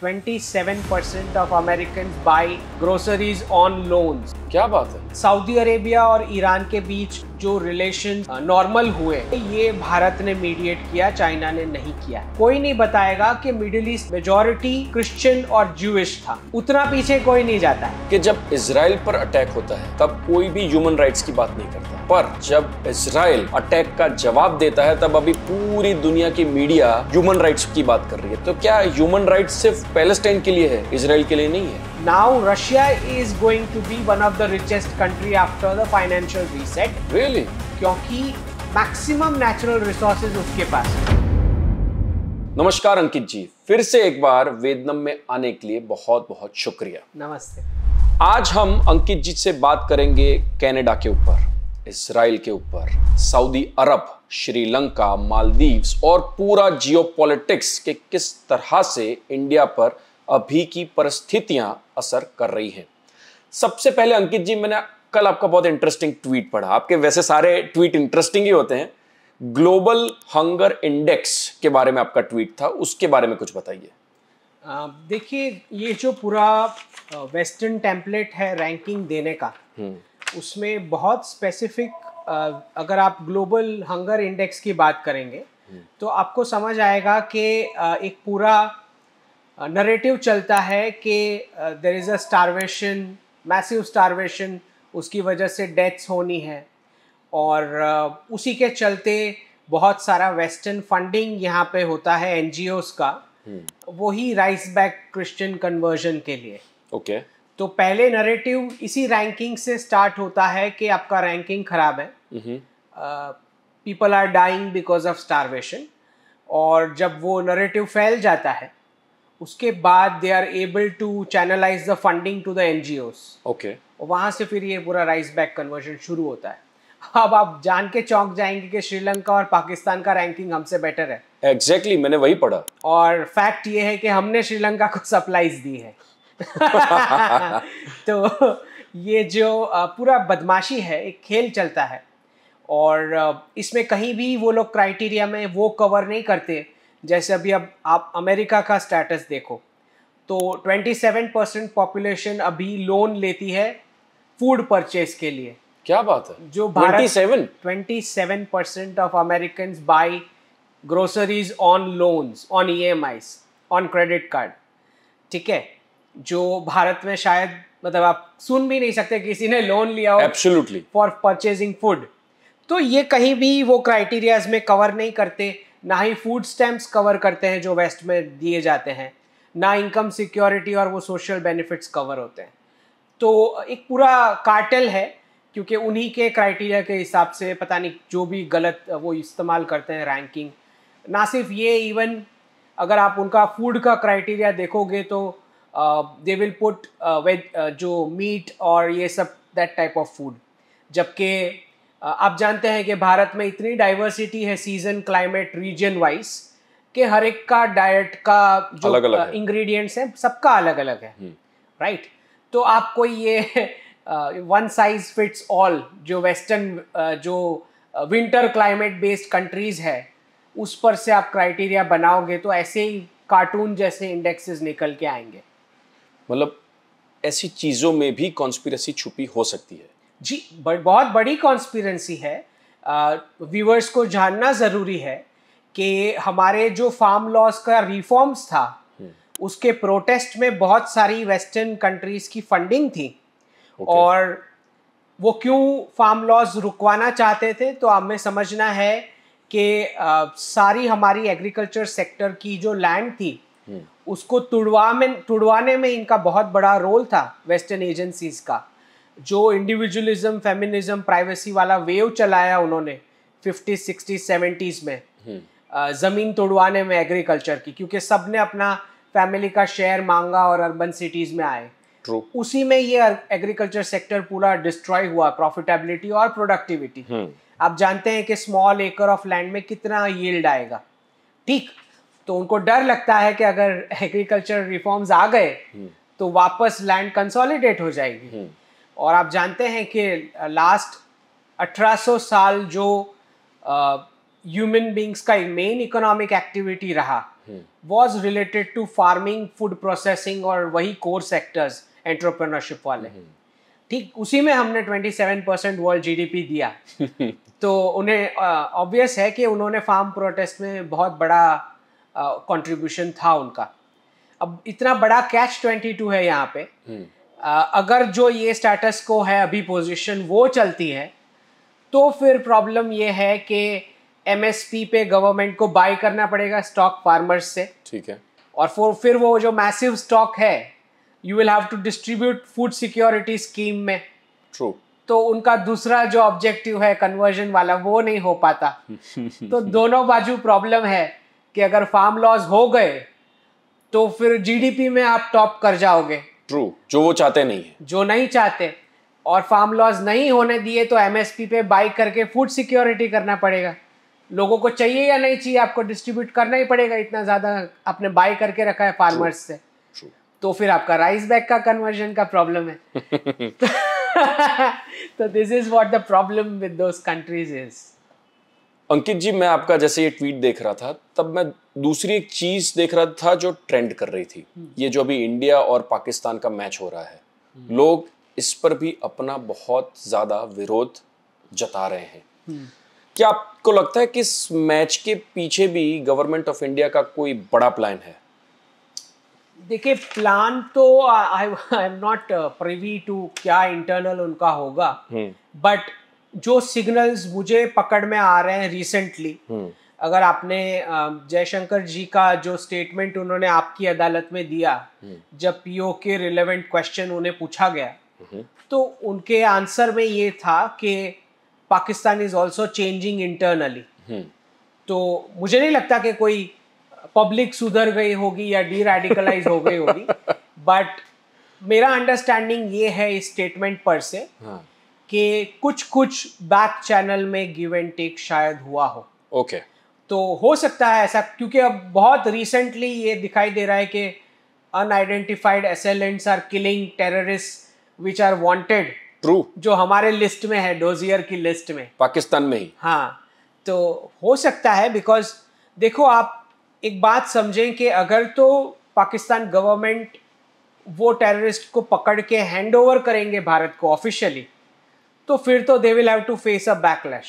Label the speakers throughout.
Speaker 1: 27% of Americans buy groceries on loans. क्या बात है सऊदी अरेबिया और ईरान के बीच जो रिलेशन नॉर्मल हुए ये भारत ने मीडिएट किया चाइना ने नहीं किया कोई नहीं बताएगा कि मिडिल ईस्ट मेजोरिटी क्रिश्चियन और ज्यूश था उतना पीछे कोई नहीं जाता है
Speaker 2: कि जब इसराइल पर अटैक होता है तब कोई भी ह्यूमन राइट्स की बात नहीं करता पर जब इसराइल अटैक का जवाब देता है तब अभी पूरी दुनिया की मीडिया ह्यूमन राइट्स की बात कर रही है तो क्या ह्यूमन राइट्स सिर्फ पैलेस्टाइन के लिए है इसराइल के लिए नहीं है
Speaker 1: Now Russia is going to be one of the richest country after the financial reset. Really? क्योंकि maximum natural
Speaker 2: resources उसके पास नमस्कार अंकित जी फिर से एक बार वेदनम में आने के लिए बहुत बहुत शुक्रिया नमस्ते आज हम अंकित जी से बात करेंगे कनाडा के ऊपर इसराइल के ऊपर सऊदी अरब श्रीलंका मालदीव्स और पूरा जियोपॉलिटिक्स के किस तरह से इंडिया पर अभी की परिस्थितियां असर कर रही हैं सबसे पहले अंकित जी मैंने कल आपका बहुत इंटरेस्टिंग ट्वीट पढ़ा आपके वैसे सारे ट्वीट इंटरेस्टिंग ही होते हैं ग्लोबल हंगर इंडेक्स के बारे में आपका ट्वीट था उसके बारे में कुछ बताइए
Speaker 1: देखिए ये जो पूरा वेस्टर्न टेम्पलेट है रैंकिंग देने का हम्म। उसमें बहुत स्पेसिफिक अगर आप ग्लोबल हंगर इंडेक्स की बात करेंगे हम्म। तो आपको समझ आएगा कि एक पूरा नरेटिव चलता है कि there is a starvation massive starvation उसकी वजह से डेथ्स होनी है और uh, उसी के चलते बहुत सारा वेस्टर्न फंडिंग यहाँ पे होता है एन का हम्म। वही राइस बैक क्रिश्चियन कन्वर्जन के लिए ओके okay. तो पहले नरेटिव इसी रैंकिंग से स्टार्ट होता है कि आपका रैंकिंग खराब है people are dying because of starvation और जब वो नरेटिव फैल जाता है उसके बाद they are able to channelize the funding to the N G Os okay वहां से फिर ये पूरा राइस बैक कन्वर्जन शुरू होता है अब आप जान के चौंक जाएंगे कि श्रीलंका और पाकिस्तान का रैंकिंग हमसे बेटर है
Speaker 2: एग्जैक्टली exactly, मैंने वही पढ़ा
Speaker 1: और फैक्ट ये है कि हमने श्रीलंका को सप्लाईज दी है तो ये जो पूरा बदमाशी है एक खेल चलता है और इसमें कहीं भी वो लोग क्राइटेरिया में वो कवर नहीं करते जैसे अभी अब आप अमेरिका का स्टेटस देखो तो 27 परसेंट पॉपुलेशन अभी लोन लेती है फूड परचेज के लिए क्या बात है जो Bharat twenty seven percent of American buy groceries on loans on E M on credit card ठीक है जो भारत में शायद मतलब आप सुन भी नहीं सकते किसी ने लोन लिया हो एब्सोल्युटली फॉर परचेजिंग फूड तो ये कहीं भी वो क्राइटेरियाज में कवर नहीं करते ना ही फूड स्टैम्प्स कवर करते हैं जो वेस्ट में दिए जाते हैं ना इनकम सिक्योरिटी और वो सोशल बेनिफिट्स कवर होते हैं तो एक पूरा कार्टेल है क्योंकि उन्हीं के क्राइटेरिया के हिसाब से पता नहीं जो भी गलत वो इस्तेमाल करते हैं रैंकिंग ना सिर्फ ये इवन अगर आप उनका फूड का क्राइटेरिया देखोगे तो दे विल पुट वेज जो मीट और ये सब दैट टाइप ऑफ फूड जबकि आप जानते हैं कि भारत में इतनी डाइवर्सिटी है सीजन क्लाइमेट रीजन वाइज कि हर एक का डाइट का जो इंग्रेडिएंट्स हैं सबका अलग अलग है राइट हम्म। right? तो आप कोई ये वन साइज फिट्स ऑल जो वेस्टर्न जो विंटर क्लाइमेट बेस्ड कंट्रीज है उस पर से आप क्राइटेरिया बनाओगे तो ऐसे ही कार्टून जैसे इंडेक्सेस निकल के आएंगे
Speaker 2: मतलब ऐसी चीज़ों में भी कॉन्स्पिरसी छुपी हो सकती है
Speaker 1: जी बहुत बड़ी कॉन्स्पिरेंसी है व्यूवर्स को जानना ज़रूरी है कि हमारे जो फार्म लॉज का रिफॉर्म्स था हम्म। उसके प्रोटेस्ट में बहुत सारी वेस्टर्न कंट्रीज की फंडिंग थी okay. और वो क्यों फार्म लॉज रुकवाना चाहते थे तो हमें समझना है कि सारी हमारी एग्रीकल्चर सेक्टर की जो लैंड थी हम्म। उसको तुड़वा में तुड़वाने में इनका बहुत बड़ा रोल था वेस्टर्न एजेंसीज का जो इंडिविजुअलिज्म फेमिनिज्म प्राइवेसी वाला वेव चलाया उन्होंने फिफ्टी सिक्सटी सेवेंटीज में हम्म। ज़मीन तोड़वाने में एग्रीकल्चर की क्योंकि सब ने अपना फैमिली का शेयर मांगा और अर्बन सिटीज़ में आए True. उसी में ये एग्रीकल्चर सेक्टर पूरा डिस्ट्रॉय हुआ प्रॉफिटेबिलिटी और प्रोडक्टिविटी हम्म। आप जानते हैं कि स्मॉल एकर ऑफ लैंड में कितना यील्ड आएगा ठीक तो उनको डर लगता है कि अगर एग्रीकल्चर रिफॉर्म्स आ गए हम्म। तो वापस लैंड कंसोलिडेट हो जाएगी और आप जानते हैं कि लास्ट 1800 साल जो ह्यूमन बींग्स का मेन इकोनॉमिक एक्टिविटी रहा was related to farming food processing और वही कोर सेक्टर्स एंट्रप्रनरशिप वाले हम्म। ठीक उसी में हमने 27 परसेंट वर्ल्ड जीडीपी दिया तो उन्हें ऑब्वियस है कि उन्होंने फार्म प्रोटेस्ट में बहुत बड़ा कंट्रीब्यूशन था उनका अब इतना बड़ा कैच 22 है यहाँ पे हम्म। अगर जो ये स्टेटस को है अभी पोजीशन वो चलती है तो फिर प्रॉब्लम ये है कि एमएसपी पे गवर्नमेंट को बाय करना पड़ेगा स्टॉक फार्मर्स से ठीक है और फिर फिर वो जो मैसिव स्टॉक है you will have to distribute food security scheme में ट्रू तो उनका दूसरा जो ऑब्जेक्टिव है कन्वर्जन वाला वो नहीं हो पाता तो दोनों बाजू प्रॉब्लम है कि अगर फार्म लॉस हो गए तो फिर जीडीपी में आप टॉप कर जाओगे
Speaker 2: ट्रू जो वो चाहते नहीं है
Speaker 1: जो नहीं चाहते और फार्म लॉज नहीं होने दिए तो एमएसपी पे बाई करके फूड सिक्योरिटी करना पड़ेगा लोगों को चाहिए या नहीं चाहिए आपको डिस्ट्रीब्यूट करना ही पड़ेगा इतना ज़्यादा आपने बाई करके रखा है फार्मर्स से तो फिर आपका राइस बैग का कन्वर्जन का प्रॉब्लम
Speaker 2: है
Speaker 1: तो this is what the problem with those countries is
Speaker 2: Ankit ji मैं आपका जैसे ये ट्वीट देख रहा था तब मैं दूसरी एक चीज देख रहा था जो ट्रेंड कर रही थी हम्म। ये जो अभी इंडिया और पाकिस्तान का मैच हो रहा है हम्म। लोग इस पर भी अपना बहुत ज्यादा विरोध जता रहे हैं हम्म। क्या आपको लगता है कि इस मैच के पीछे भी गवर्नमेंट ऑफ इंडिया का कोई बड़ा प्लान है
Speaker 1: देखिए प्लान तो I I am not privy to क्या इंटरनल उनका होगा बट जो सिग्नल्स मुझे पकड़ में आ रहे हैं रिसेंटली हम्म। अगर आपने जयशंकर जी का जो स्टेटमेंट उन्होंने आपकी अदालत में दिया हम्म। जब पीओ के रिलेवेंट क्वेश्चन उन्हें पूछा गया हम्म। तो उनके आंसर में ये था कि Pakistan is also changing internally तो मुझे नहीं लगता कि कोई पब्लिक सुधर गई होगी या डी रेडिकलाइज हो गई होगी बट मेरा अंडरस्टैंडिंग ये है इस स्टेटमेंट पर से हाँ. कि कुछ कुछ बैक चैनल में गिव एंड टेक शायद हुआ हो ओके okay. तो हो सकता है ऐसा क्योंकि अब बहुत रिसेंटली ये दिखाई दे रहा है कि unidentified assailants are killing terrorist which are wanted true जो हमारे लिस्ट में है डोजियर की लिस्ट में
Speaker 2: पाकिस्तान में ही
Speaker 1: हाँ तो हो सकता है बिकॉज देखो आप एक बात समझें कि अगर तो पाकिस्तान गवर्नमेंट वो टेररिस्ट को पकड़ के हैंड ओवर करेंगे भारत को ऑफिशियली तो फिर तो they will have to face a backlash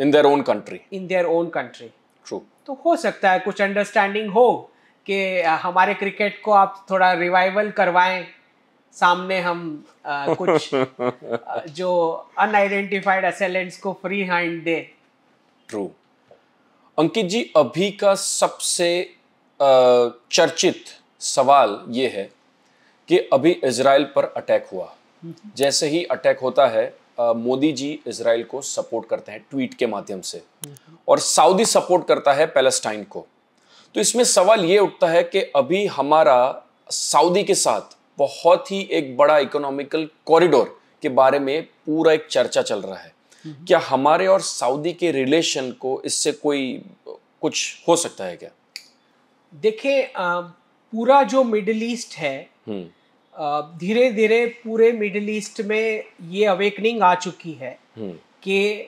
Speaker 2: in their own country
Speaker 1: in their own country true तो हो सकता है कुछ अंडरस्टैंडिंग हो कि हमारे क्रिकेट को आप थोड़ा रिवाइवल करवाएं सामने हम आ, कुछ जो अनआइडेंटिफाइड असेलेंट्स को फ्री हैंड दे
Speaker 2: ट्रू अंकित जी अभी का सबसे चर्चित सवाल ये है कि अभी इसराइल पर अटैक हुआ हम्म। जैसे ही अटैक होता है मोदी जी इसराइल को सपोर्ट करते हैं ट्वीट के माध्यम से और सऊदी सपोर्ट करता है पैलेस्टाइन को तो इसमें सवाल ये उठता है कि अभी हमारा सऊदी के साथ बहुत ही एक बड़ा इकोनॉमिकल कॉरिडोर के बारे में पूरा एक चर्चा चल रहा है क्या हमारे और सऊदी के रिलेशन को इससे कोई कुछ हो सकता है क्या
Speaker 1: देखिए पूरा जो मिडिल ईस्ट है हम्म। धीरे धीरे पूरे मिडिल ईस्ट में ये अवेकनिंग आ चुकी है हम्म। कि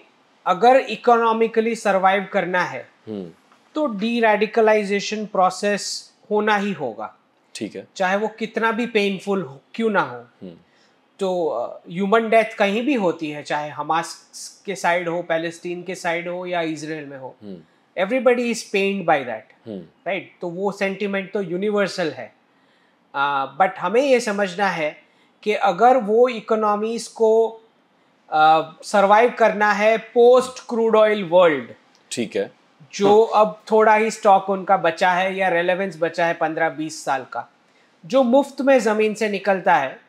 Speaker 1: अगर इकोनॉमिकली सरवाइव करना है हम्म। तो डी रेडिकलाइजेशन प्रोसेस होना ही होगा ठीक है चाहे वो कितना भी पेनफुल हो क्यों ना हो हम्म। तो ह्यूमन डेथ कहीं भी होती है चाहे हमास के साइड हो पैलेस्टीन के साइड हो या इसराइल में हो everybody is pained by that right तो वो सेंटिमेंट तो यूनिवर्सल है बट हमें ये समझना है कि अगर वो इकोनॉमीज़ को सरवाइव करना है पोस्ट क्रूड ऑयल वर्ल्ड ठीक है जो अब थोड़ा ही स्टॉक उनका बचा है या रेलेवेंस बचा है पंद्रह बीस साल का जो मुफ्त में ज़मीन से निकलता है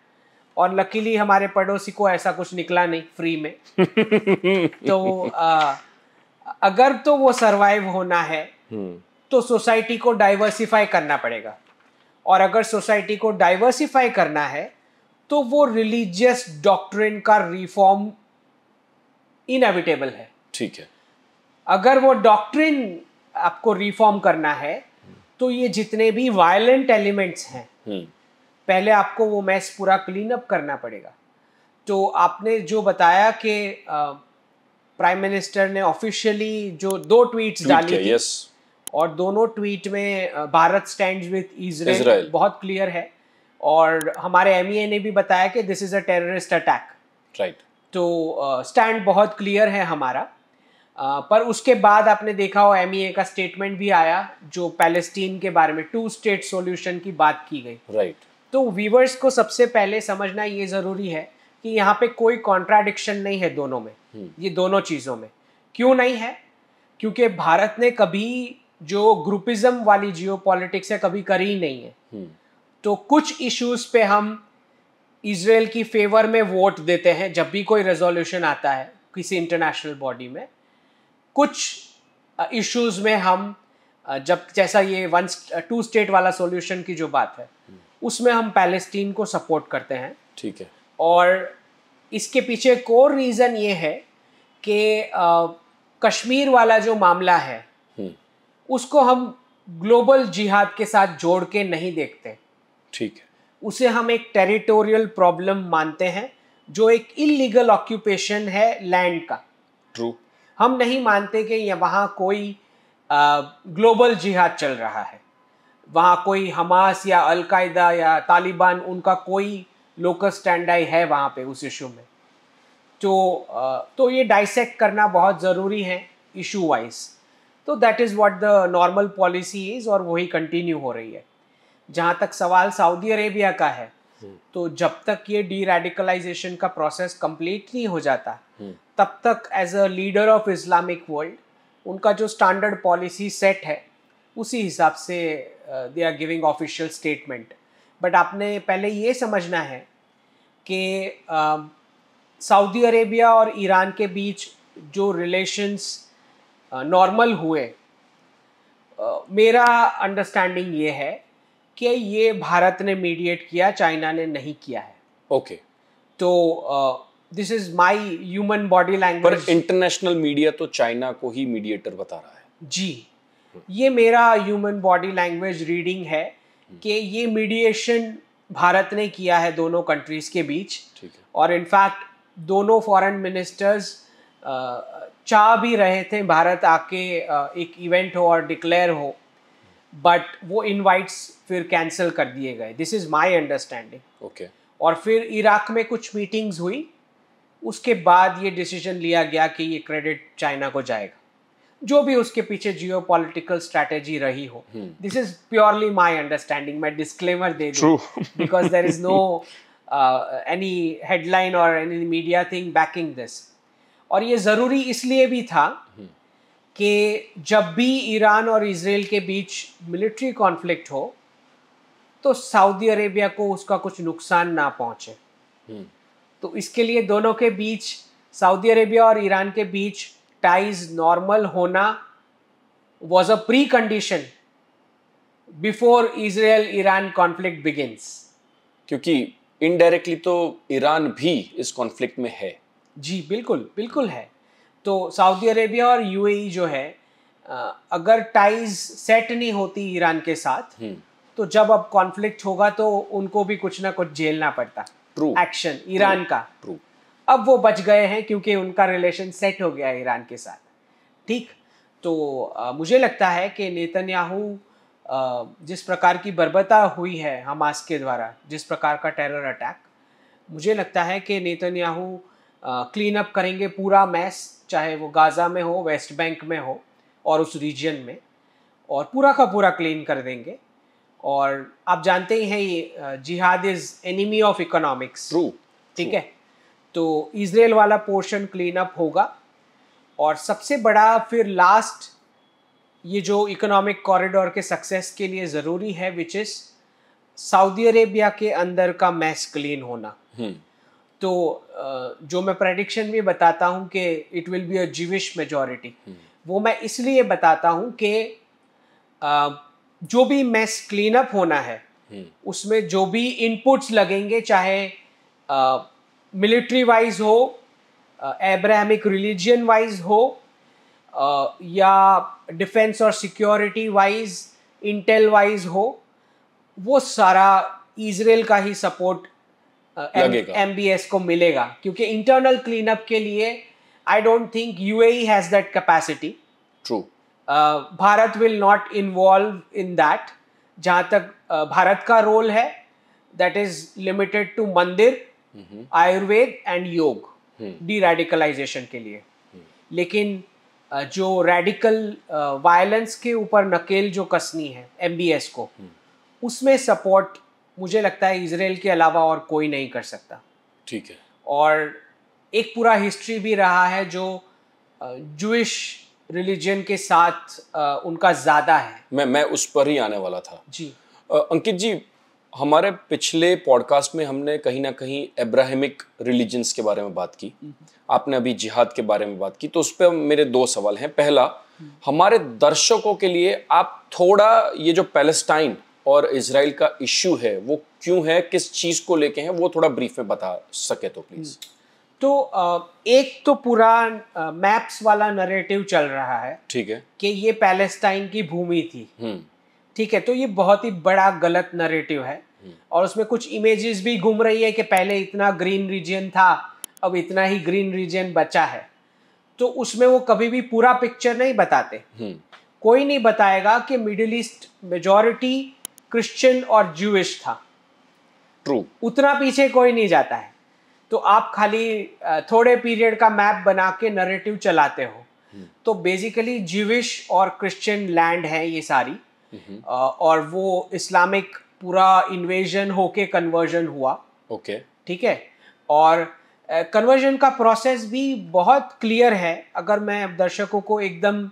Speaker 1: और लकीली हमारे पड़ोसी को ऐसा कुछ निकला नहीं फ्री में
Speaker 2: तो
Speaker 1: आ, अगर तो वो सरवाइव होना है हम्म। तो सोसाइटी को डाइवर्सिफाई करना पड़ेगा और अगर सोसाइटी को डाइवर्सिफाई करना है तो वो रिलीजियस डॉक्ट्रिन का रिफॉर्म इनएविटेबल है ठीक है अगर वो डॉक्ट्रिन आपको रिफॉर्म करना है तो ये जितने भी वायलेंट एलिमेंट्स हैं हम्म। पहले आपको वो मैस पूरा क्लीन अप करना पड़ेगा तो आपने जो बताया कि प्राइम मिनिस्टर ने ऑफिशियली जो दो ट्वीट्स डाली थी, और दोनों ट्वीट में भारत स्टैंड विद इसराइल बहुत क्लियर है और हमारे एम e ने भी बताया कि दिस इज़ तो, अ टेररिस्ट अटैक राइट तो स्टैंड uh, बहुत क्लियर है हमारा Uh, पर उसके बाद आपने देखा हो एम e का स्टेटमेंट भी आया जो पैलेस्टीन के बारे में टू स्टेट सॉल्यूशन की बात की गई राइट right. तो व्यूवर्स को सबसे पहले समझना ये ज़रूरी है कि यहाँ पे कोई कॉन्ट्राडिक्शन नहीं है दोनों में hmm. ये दोनों चीज़ों में क्यों नहीं है क्योंकि भारत ने कभी जो ग्रुपिज्म वाली जियो पॉलिटिक्स है कभी करी ही नहीं है हम्म। तो कुछ इश्यूज पे हम इसराइल की फेवर में वोट देते हैं जब भी कोई रेजोल्यूशन आता है किसी इंटरनेशनल बॉडी में कुछ इश्यूज में हम जब जैसा ये वन टू स्टेट वाला सॉल्यूशन की जो बात है हम्म। उसमें हम पैलेस्टीन को सपोर्ट करते हैं ठीक है और इसके पीछे कोर रीज़न ये है कि कश्मीर वाला जो मामला है उसको हम ग्लोबल जिहाद के साथ जोड़ के नहीं देखते ठीक है उसे हम एक टेरिटोरियल प्रॉब्लम मानते हैं जो एक इलीगल ऑक्यूपेशन है लैंड का ट्रू हम नहीं मानते कि वहाँ कोई ग्लोबल जिहाद चल रहा है वहाँ कोई हमास या अलकायदा या तालिबान उनका कोई लोकल स्टैंड आई है वहाँ पे उस इशू में तो आ, तो ये डाइसेक्ट करना बहुत ज़रूरी है इशू वाइज तो that is what the normal policy is और वही कंटिन्यू हो रही है जहाँ तक सवाल सऊदी अरेबिया का है हम्म। तो जब तक ये डी रेडिकलाइजेशन का प्रोसेस कंप्लीट नहीं हो जाता हम्म। तब तक as a leader of Islamic world उनका जो स्टैंडर्ड पॉलिसी सेट है उसी हिसाब से they are giving official statement but आपने पहले ये समझना है कि सऊदी um, अरेबिया और ईरान के बीच जो रिलेशंस नॉर्मल हुए मेरा अंडरस्टैंडिंग ये है कि ये भारत ने मीडिएट किया चाइना ने नहीं किया है ओके okay. तो this is my human body language पर
Speaker 2: इंटरनेशनल मीडिया तो चाइना को ही मीडिएटर बता रहा है जी
Speaker 1: ये मेरा ह्यूमन बॉडी लैंग्वेज रीडिंग है कि ये मीडिएशन भारत ने किया है दोनों कंट्रीज के बीच और इनफैक्ट दोनों फॉरेन मिनिस्टर्स चाह भी रहे थे भारत आके एक इवेंट हो और डिक्लेयर हो बट वो इनवाइट्स फिर कैंसिल कर दिए गए this is my understanding okay और फिर इराक में कुछ मीटिंग्स हुई उसके बाद ये डिसीजन लिया गया कि ये क्रेडिट चाइना को जाएगा जो भी उसके पीछे जियो पोलिटिकल स्ट्रैटेजी रही हो this is purely my understanding मैं डिस्क्लेमर दे दू because there is no any headline और any media thing backing this और ये ज़रूरी इसलिए भी था हम्म। कि जब भी ईरान और इसराइल के बीच मिलिट्री कॉन्फ्लिक्ट हो तो सऊदी अरेबिया को उसका कुछ नुकसान ना पहुंचे हम्म। तो इसके लिए दोनों के बीच सऊदी अरेबिया और ईरान के बीच टाइज नॉर्मल होना was a precondition before Israel Iran conflict begins
Speaker 2: क्योंकि इनडायरेक्टली तो ईरान भी इस कॉन्फ्लिक्ट में है
Speaker 1: जी बिल्कुल बिल्कुल है तो सऊदी अरेबिया और यूएई जो है अगर टाइज सेट नहीं होती ईरान के साथ हम्म। तो जब अब कॉन्फ्लिक्ट होगा तो उनको भी कुछ ना कुछ झेलना पड़ता ट्रू एक्शन ईरान का ट्रू अब वो बच गए हैं क्योंकि उनका रिलेशन सेट हो गया है ईरान के साथ ठीक तो आ, मुझे लगता है कि नेतन्याहू जिस प्रकार की बर्बरता हुई है हमास के द्वारा जिस प्रकार का टेरर अटैक मुझे लगता है कि नेतन्याहू क्लीन अप करेंगे पूरा मैस चाहे वो गाज़ा में हो वेस्ट बैंक में हो और उस रीजन में और पूरा का पूरा क्लीन कर देंगे और आप जानते ही हैं ये जिहाद इज़ एनिमी ऑफ इकोनॉमिक्स ठीक है तो इसराइल वाला पोर्शन क्लीन अप होगा और सबसे बड़ा फिर लास्ट ये जो इकोनॉमिक कॉरिडोर के सक्सेस के लिए ज़रूरी है विच इज़ सऊदी अरेबिया के अंदर का मैस क्लीन होना हम्म। तो जो मैं प्रडिक्शन में बताता हूँ कि it will be a Jewish majority वो मैं इसलिए बताता हूँ कि जो भी मैस क्लीन अप होना है हम्म। उसमें जो भी इनपुट्स लगेंगे चाहे मिलिट्री वाइज हो एब्राहमिक रिलीजियन वाइज हो या डिफेंस और सिक्योरिटी वाइज इंटेल वाइज हो वो सारा इसराइल का ही सपोर्ट एम बी एस को मिलेगा क्योंकि इंटरनल क्लीन अप के लिए I don't think you has that capacity true Bharat will not involve in that जहां तक भारत का रोल है that is limited to mandir हम्म। आयुर्वेद एंड योग डी हम्म। रेडिकलाइजेशन के लिए हम्म। लेकिन जो रेडिकल वायलेंस के ऊपर नकेल जो कसनी है एम को उसमें सपोर्ट मुझे लगता है इसराइल के अलावा और कोई नहीं कर सकता ठीक है और एक पूरा हिस्ट्री भी रहा है जो जूश रिलीजन के साथ
Speaker 2: उनका ज़्यादा है मैं मैं उस पर ही आने वाला था जी अंकित जी हमारे पिछले पॉडकास्ट में हमने कहीं ना कहीं एब्राहिमिक रिलीजन्स के बारे में बात की हम्म। आपने अभी जिहाद के बारे में बात की तो उस पर मेरे दो सवाल हैं पहला हम्म। हमारे दर्शकों के लिए आप थोड़ा ये जो पैलेस्टाइन और इसराइल का इश्यू है वो क्यों है किस चीज़ को लेके हैं वो थोड़ा ब्रीफ में बता सके तो प्लीज़ हम्म।
Speaker 1: तो एक तो पूरा मैप्स वाला नरेटिव चल रहा है ठीक है कि ये पैलेस्टाइन की भूमि थी हम्म। ठीक है तो ये बहुत ही बड़ा गलत नरेटिव है हम्म। और उसमें कुछ इमेजेस भी घूम रही है कि पहले इतना ग्रीन रीजन था अब इतना ही ग्रीन रीजन बचा है तो उसमें वो कभी भी पूरा पिक्चर नहीं बताते कोई नहीं बताएगा कि मिडिल ईस्ट मेजोरिटी क्रिश्चियन और जूश था ट्रू उतना पीछे कोई नहीं जाता है तो आप खाली थोड़े पीरियड का मैप बना के नरेटिव चलाते हो हम्म। तो बेसिकली जीविश और क्रिश्चियन लैंड है ये सारी हम्म। और वो इस्लामिक पूरा इन्वेजन होके कन्वर्जन हुआ ओके ठीक है और कन्वर्जन का प्रोसेस भी बहुत क्लियर है अगर मैं दर्शकों को एकदम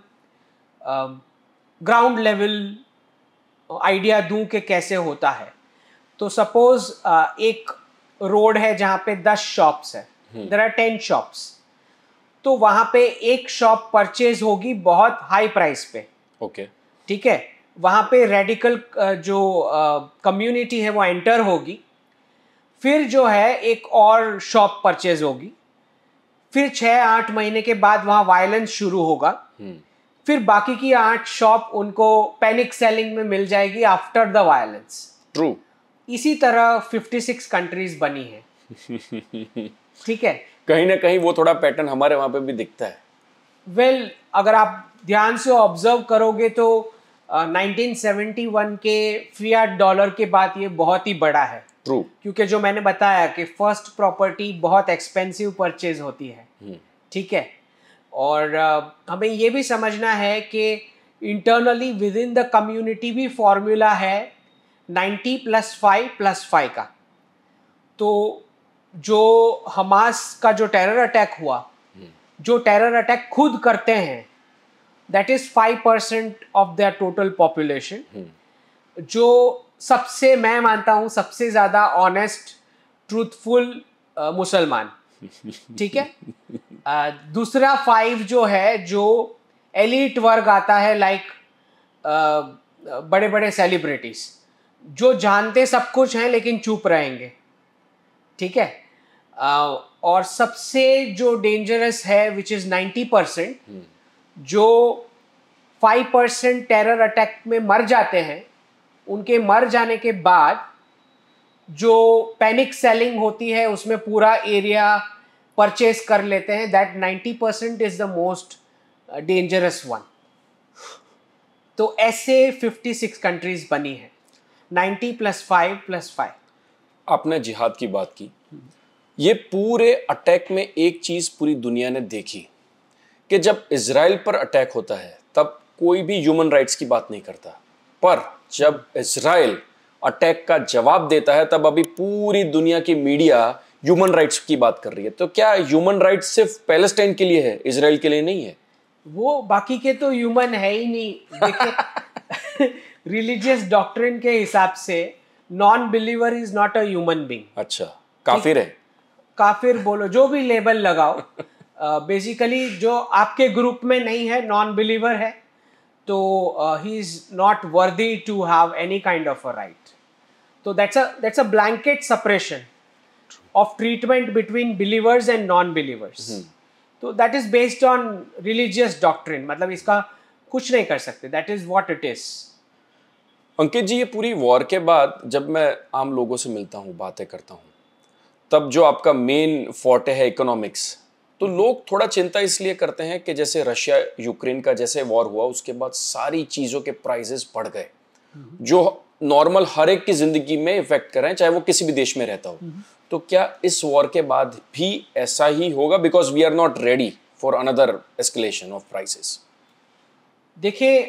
Speaker 1: ग्राउंड लेवल आइडिया दूं कि कैसे होता है तो सपोज एक रोड है जहां पे दस शॉप्स है देर आर टेन शॉप्स तो वहां पे एक शॉप परचेज होगी बहुत हाई प्राइस पे ओके okay. ठीक है वहां पे रेडिकल जो कम्युनिटी है वो एंटर होगी फिर जो है एक और शॉप परचेज होगी फिर छः आठ महीने के बाद वहाँ वायलेंस शुरू होगा hmm. फिर बाकी की आठ शॉप उनको पैनिक सेलिंग में मिल जाएगी आफ्टर द वायलेंस ट्रू इसी तरह 56 कंट्रीज बनी है
Speaker 2: ठीक है कहीं ना कहीं वो
Speaker 1: थोड़ा पैटर्न हमारे वहां पे भी दिखता है वेल well, अगर आप ध्यान से ऑब्जर्व करोगे तो uh, 1971 के फियाट डॉलर के बाद ये बहुत ही बड़ा है ट्रू क्योंकि जो मैंने बताया कि फर्स्ट प्रॉपर्टी बहुत एक्सपेंसिव परचेज होती है हम्म। ठीक है और हमें ये भी समझना है कि internally within the community भी फॉर्मूला है 90 प्लस फाइव प्लस फाइव का तो जो हमास का जो टेरर अटैक हुआ हम्म। जो टेरर अटैक खुद करते हैं that is five percent of the total population जो सबसे मैं मानता हूँ सबसे ज़्यादा ऑनेस्ट ट्रूथफुल मुसलमान ठीक है दूसरा फाइव जो है जो एलिट वर्ग आता है लाइक बड़े बड़े सेलिब्रिटीज़ जो जानते सब कुछ हैं लेकिन चुप रहेंगे ठीक है और सबसे जो डेंजरस है विच इज़ नाइन्टी परसेंट जो फाइव परसेंट टेरर अटैक में मर जाते हैं उनके मर जाने के बाद जो पैनिक सेलिंग होती है उसमें पूरा एरिया परचेस कर लेते हैं that 90 percent is the most dangerous one तो ऐसे 56 कंट्रीज बनी है 90 प्लस फाइव प्लस फाइव
Speaker 2: आपने जिहाद की बात की ये पूरे अटैक में एक चीज़ पूरी दुनिया ने देखी कि जब इसराइल पर अटैक होता है तब कोई भी ह्यूमन राइट्स की बात नहीं करता पर जब इसराइल अटैक का जवाब देता है तब अभी पूरी दुनिया की मीडिया ह्यूमन राइट्स की बात कर रही है तो क्या ह्यूमन राइट्स सिर्फ पैलेस्टाइन के लिए है इसराइल के लिए नहीं है
Speaker 1: वो बाकी के तो ह्यूमन है ही नहीं रिलीजियस डॉक्टर के हिसाब से non believer is not a human being अच्छा काफिर है काफिर बोलो जो भी लेबल लगाओ बेसिकली uh, जो आपके ग्रुप में नहीं है नॉन बिलीवर है तो ही is not worthy to have any kind of a right तो that's a that's a blanket separation of treatment between believers and non believers So hmm. तो that is based on religious doctrine. मतलब इसका कुछ नहीं कर सकते That
Speaker 2: is what it is. अंकित जी ये पूरी वॉर के बाद जब मैं आम लोगों से मिलता हूँ बातें करता हूँ तब जो आपका मेन फोटे है इकोनॉमिक्स तो लोग थोड़ा चिंता इसलिए करते हैं कि जैसे रशिया यूक्रेन का जैसे वॉर हुआ उसके बाद सारी चीज़ों के प्राइजेस बढ़ गए हम्म। जो नॉर्मल हर एक की ज़िंदगी में इफेक्ट कर रहे हैं चाहे वो किसी भी देश में रहता हो हम्म। तो क्या इस वॉर के बाद भी ऐसा ही होगा because we are not ready for another escalation of prices
Speaker 1: देखिए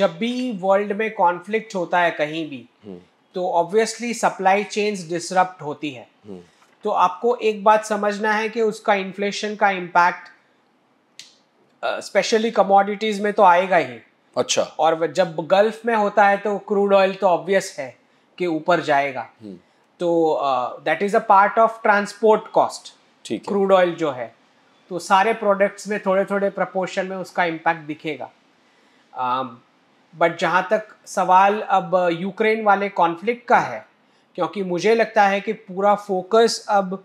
Speaker 1: जब भी वर्ल्ड में कॉन्फ्लिक्ट होता है कहीं भी हम्म। तो ऑब्वियसली सप्लाई चेन्स डिसरप्ट होती है हम्म। तो आपको एक बात समझना है कि उसका इन्फ्लेशन का इम्पैक्ट स्पेशली कमोडिटीज में तो आएगा ही अच्छा और जब गल्फ में होता है तो क्रूड ऑयल तो ऑब्वियस है कि ऊपर जाएगा हम्म। तो that is a part of transport cost ठीक क्रूड ऑयल जो है तो सारे प्रोडक्ट्स में थोड़े थोड़े प्रपोर्शन में उसका इम्पैक्ट दिखेगा बट जहाँ तक सवाल अब यूक्रेन वाले कॉन्फ्लिक्ट का है क्योंकि मुझे लगता है कि पूरा फोकस अब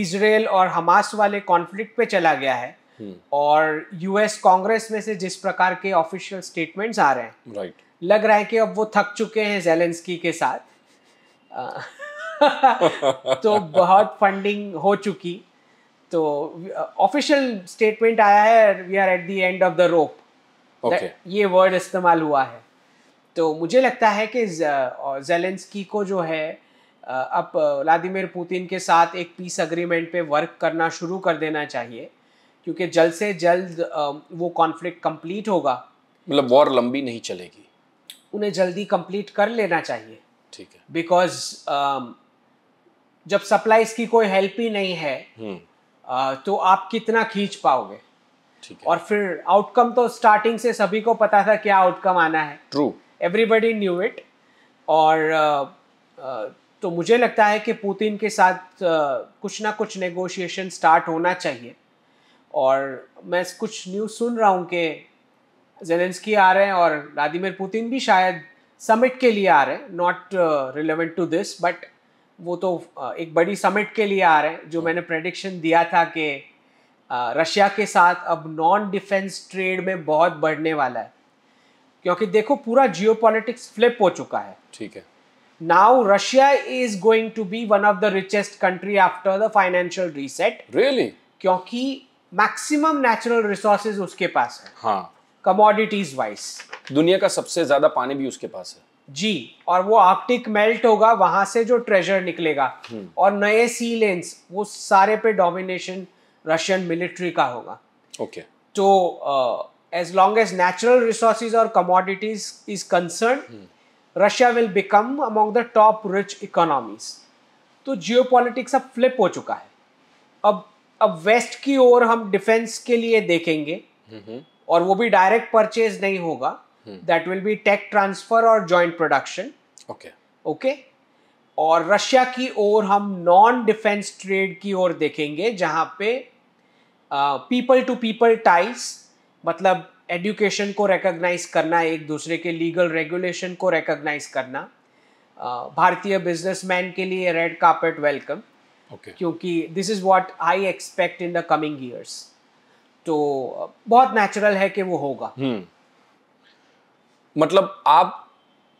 Speaker 1: इसराइल और हमास वाले कॉन्फ्लिक्ट पे चला गया है हम्म। और यूएस कांग्रेस में से जिस प्रकार के ऑफिशियल स्टेटमेंट्स आ रहे हैं राइट लग रहा है कि अब वो थक चुके हैं जेलेंस्की के साथ तो बहुत फंडिंग हो चुकी तो ऑफिशियल स्टेटमेंट आया है we are at the end of the rope ये वर्ड इस्तेमाल हुआ है तो मुझे लगता है कि जेलेंस्की को जो है अब व्लादिमिर पुतिन के साथ एक पीस अग्रीमेंट पे वर्क करना शुरू कर देना चाहिए क्योंकि जल्द से जल्द वो कॉन्फ्लिक्ट कंप्लीट होगा
Speaker 2: मतलब वॉर लंबी नहीं चलेगी
Speaker 1: उन्हें जल्दी कंप्लीट कर लेना चाहिए ठीक है बिकॉज um, जब सप्लाईज की कोई हेल्प ही नहीं है
Speaker 2: uh,
Speaker 1: तो आप कितना खींच पाओगे और फिर आउटकम तो स्टार्टिंग से सभी को पता था क्या आउटकम आना है ट्रू एवरीबडी न्यू इट और uh, uh, तो मुझे लगता है कि पुतिन के साथ कुछ ना कुछ नेगोशिएशन स्टार्ट होना चाहिए और मैं कुछ न्यूज़ सुन रहा हूँ कि जेलेंस्की आ रहे हैं और व्लादिमिर पुतिन भी शायद समिट के लिए आ रहे हैं not relevant to this but वो तो uh, एक बड़ी समिट के लिए आ रहे हैं जो हाँ। मैंने प्रडिक्शन दिया था कि uh, रशिया के साथ अब नॉन डिफेंस ट्रेड में बहुत बढ़ने वाला है क्योंकि देखो पूरा जियो फ्लिप हो चुका है ठीक है now Russia is going to be one of the richest country after the financial reset really क्योंकि मैक्सिमम नेचुरल रिसोर्सेज उसके पास है हाँ कमोडिटीज वाइज दुनिया का सबसे ज्यादा पानी भी उसके पास है जी और वो आर्कटिक मेल्ट होगा वहां से जो ट्रेजर निकलेगा हम्म। और नए सी लेंस वो सारे पे डोमिनेशन रशियन मिलिट्री का होगा ओके okay. तो as long as natural resources और commodities is concern Russia will become among the top rich economies तो जियो पॉलिटिक्स अब फ्लिप हो चुका है अब अब वेस्ट की ओर हम डिफेंस के लिए देखेंगे mm -hmm. और वो भी डायरेक्ट परचेज नहीं होगा that will be tech transfer और जॉइंट प्रोडक्शन ओके ओके और रशिया की ओर हम नॉन डिफेंस ट्रेड की ओर देखेंगे जहां पे पीपल टू पीपल टाइज मतलब एडुकेशन को रिकॉग्नाइज करना एक दूसरे के लीगल रेगुलेशन को रिकॉग्नाइज करना भारतीय बिजनेसमैन के लिए रेड कार्पेट वेलकम क्योंकि this is what I expect in the coming years तो बहुत नेचुरल है कि वो होगा
Speaker 2: हम्म। मतलब आप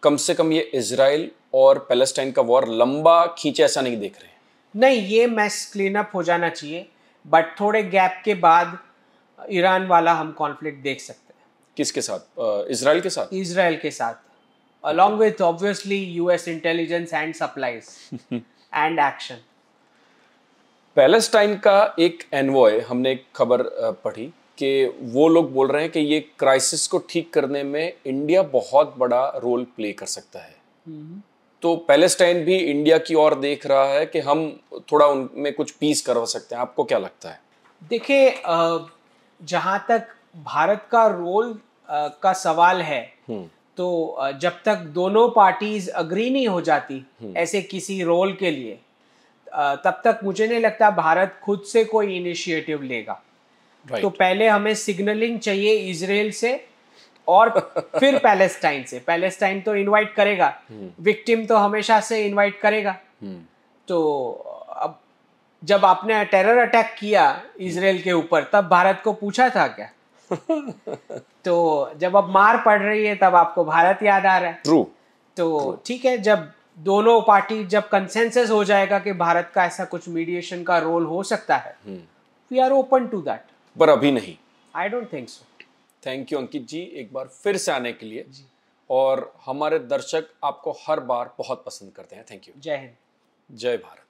Speaker 2: कम से कम ये इसराइल और पैलेस्टाइन का वॉर लंबा खींचे ऐसा नहीं देख रहे
Speaker 1: नहीं ये मैस क्लीन अप हो जाना चाहिए बट थोड़े गैप के बाद ईरान वाला हम कॉन्फ्लिक्ट देख सकते हैं किसके साथ इसराइल के साथ इसराइल के साथ along with obviously US intelligence and supplies and action
Speaker 2: Palestine का एक एनवॉय हमने एक खबर पढ़ी कि वो लोग बोल रहे हैं कि ये क्राइसिस को ठीक करने में इंडिया बहुत बड़ा रोल प्ले कर सकता है हम्म। तो पैलेस्टाइन भी इंडिया की ओर देख रहा है कि हम थोड़ा उनमें कुछ पीस करवा सकते हैं आपको क्या लगता है
Speaker 1: देखिए जहाँ तक भारत का रोल का सवाल है हम्म। तो जब तक दोनों पार्टीज अग्री नहीं हो जाती हम्म। ऐसे किसी रोल के लिए तब तक मुझे नहीं लगता भारत खुद से कोई इनिशिएटिव लेगा right. तो पहले हमें सिग्नलिंग चाहिए इसराइल से और फिर पैलेस्टाइन से पैलेस्टाइन तो इनवाइट करेगा विक्टिम हम्म। तो हमेशा से इनवाइट करेगा हम्म। तो अब जब आपने टेरर अटैक किया इसराइल के ऊपर तब भारत को पूछा था क्या तो जब अब मार पड़ रही है तब आपको भारत याद आ रहा है ट्रू तो ठीक है जब दोनों पार्टी जब कंसेंसस हो जाएगा कि भारत का ऐसा कुछ मीडिएशन का रोल हो सकता है
Speaker 2: we
Speaker 1: are open to that पर अभी नहीं
Speaker 2: I don't think so thank you Ankit ji एक बार फिर से आने के लिए और हमारे दर्शक आपको हर बार बहुत पसंद करते हैं थैंक यू जय हिंद जय भारत